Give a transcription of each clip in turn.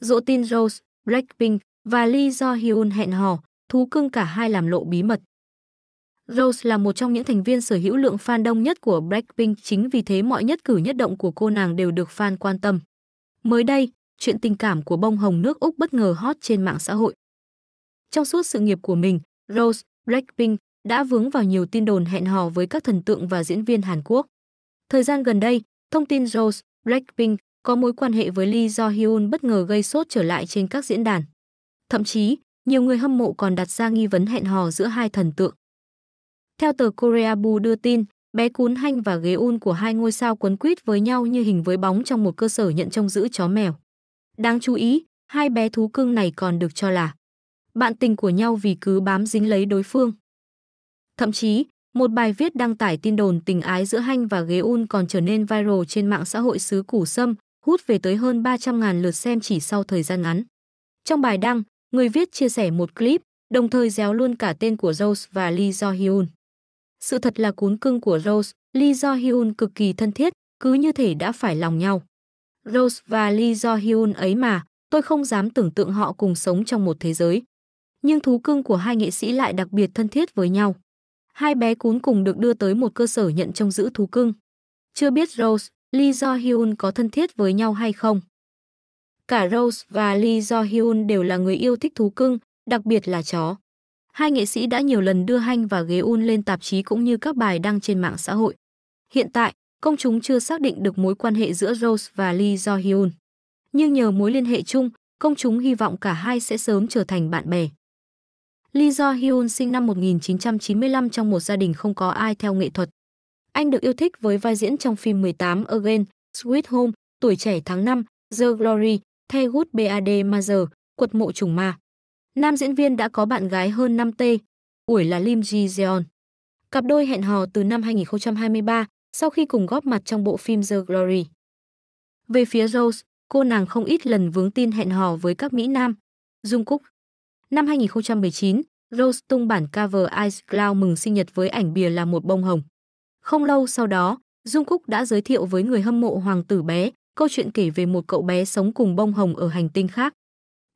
dỗ tin Rose, Blackpink và Lee Do Hyun hẹn hò, thú cưng cả hai làm lộ bí mật. Rose là một trong những thành viên sở hữu lượng fan đông nhất của Blackpink chính vì thế mọi nhất cử nhất động của cô nàng đều được fan quan tâm. Mới đây, chuyện tình cảm của bông hồng nước Úc bất ngờ hot trên mạng xã hội. Trong suốt sự nghiệp của mình, Rose, Blackpink đã vướng vào nhiều tin đồn hẹn hò với các thần tượng và diễn viên Hàn Quốc. Thời gian gần đây, thông tin Rose, Blackpink có mối quan hệ với Lee do Hyun bất ngờ gây sốt trở lại trên các diễn đàn. Thậm chí, nhiều người hâm mộ còn đặt ra nghi vấn hẹn hò giữa hai thần tượng. Theo tờ Korea Bu đưa tin, bé Cún Hanh và ghế un của hai ngôi sao quấn quýt với nhau như hình với bóng trong một cơ sở nhận trông giữ chó mèo. Đáng chú ý, hai bé thú cưng này còn được cho là bạn tình của nhau vì cứ bám dính lấy đối phương. Thậm chí, một bài viết đăng tải tin đồn tình ái giữa Hanh và ghế un còn trở nên viral trên mạng xã hội xứ Củ Sâm, hút về tới hơn 300.000 lượt xem chỉ sau thời gian ngắn. Trong bài đăng, người viết chia sẻ một clip, đồng thời déo luôn cả tên của Rose và Lee Do Hyun. Sự thật là cuốn cưng của Rose, Lee Do Hyun cực kỳ thân thiết, cứ như thể đã phải lòng nhau. Rose và Lee Do Hyun ấy mà, tôi không dám tưởng tượng họ cùng sống trong một thế giới. Nhưng thú cưng của hai nghệ sĩ lại đặc biệt thân thiết với nhau. Hai bé cún cùng được đưa tới một cơ sở nhận trông giữ thú cưng. Chưa biết Rose, Lee Do Hyun có thân thiết với nhau hay không. Cả Rose và Lee Do Hyun đều là người yêu thích thú cưng, đặc biệt là chó. Hai nghệ sĩ đã nhiều lần đưa Hanh và Ghế Un lên tạp chí cũng như các bài đăng trên mạng xã hội. Hiện tại, công chúng chưa xác định được mối quan hệ giữa Rose và Lee Do Hyun. Nhưng nhờ mối liên hệ chung, công chúng hy vọng cả hai sẽ sớm trở thành bạn bè. Lee Do Hyun sinh năm 1995 trong một gia đình không có ai theo nghệ thuật. Anh được yêu thích với vai diễn trong phim 18 Again, Sweet Home, Tuổi trẻ tháng 5, The Glory, The Good Bad Mother, Quật mộ trùng ma. Nam diễn viên đã có bạn gái hơn 5T, ủi là Lim Ji Jeon. Cặp đôi hẹn hò từ năm 2023 sau khi cùng góp mặt trong bộ phim The Glory. Về phía Rose, cô nàng không ít lần vướng tin hẹn hò với các Mỹ Nam. Dung Cúc Năm 2019, Rose tung bản cover Ice Cloud mừng sinh nhật với ảnh bìa là một bông hồng. Không lâu sau đó, Dung Cúc đã giới thiệu với người hâm mộ hoàng tử bé câu chuyện kể về một cậu bé sống cùng bông hồng ở hành tinh khác.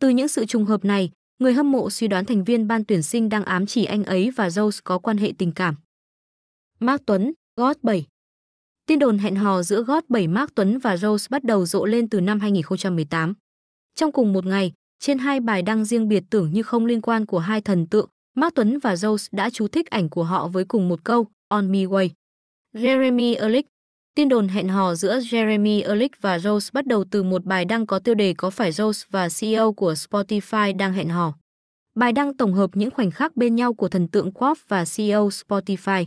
Từ những sự trùng hợp này, người hâm mộ suy đoán thành viên ban tuyển sinh đang ám chỉ anh ấy và Rose có quan hệ tình cảm. Mark Tuấn, God 7 Tin đồn hẹn hò giữa God 7 Mark Tuấn và Rose bắt đầu rộ lên từ năm 2018. Trong cùng một ngày, trên hai bài đăng riêng biệt tưởng như không liên quan của hai thần tượng, Mark Tuấn và Rose đã chú thích ảnh của họ với cùng một câu, On Me Way. Jeremy Ehrlich Tin đồn hẹn hò giữa Jeremy Ehrlich và Rose bắt đầu từ một bài đăng có tiêu đề có phải Rose và CEO của Spotify đang hẹn hò. Bài đăng tổng hợp những khoảnh khắc bên nhau của thần tượng Quop và CEO Spotify.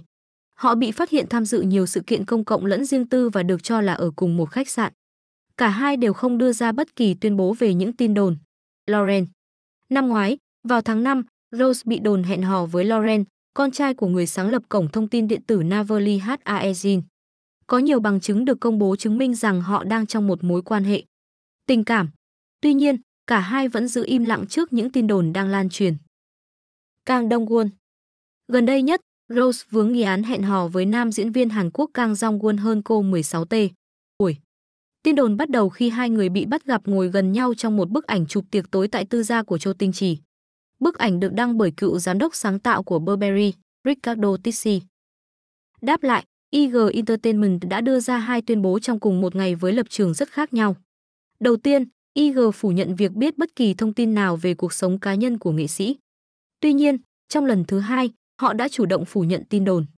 Họ bị phát hiện tham dự nhiều sự kiện công cộng lẫn riêng tư và được cho là ở cùng một khách sạn. Cả hai đều không đưa ra bất kỳ tuyên bố về những tin đồn. Lauren Năm ngoái, vào tháng 5, Rose bị đồn hẹn hò với Lauren, con trai của người sáng lập cổng thông tin điện tử Naverly Haegin. Có nhiều bằng chứng được công bố chứng minh rằng họ đang trong một mối quan hệ tình cảm. Tuy nhiên, cả hai vẫn giữ im lặng trước những tin đồn đang lan truyền. Kang Dong-won Gần đây nhất, Rose vướng nghi án hẹn hò với nam diễn viên Hàn Quốc Kang dong won hơn cô 16T. Ủi! Tin đồn bắt đầu khi hai người bị bắt gặp ngồi gần nhau trong một bức ảnh chụp tiệc tối tại tư gia của Châu Tinh Trì. Bức ảnh được đăng bởi cựu giám đốc sáng tạo của Burberry, Ricardo Tisci. Đáp lại, IG Entertainment đã đưa ra hai tuyên bố trong cùng một ngày với lập trường rất khác nhau. Đầu tiên, IG phủ nhận việc biết bất kỳ thông tin nào về cuộc sống cá nhân của nghệ sĩ. Tuy nhiên, trong lần thứ hai, họ đã chủ động phủ nhận tin đồn.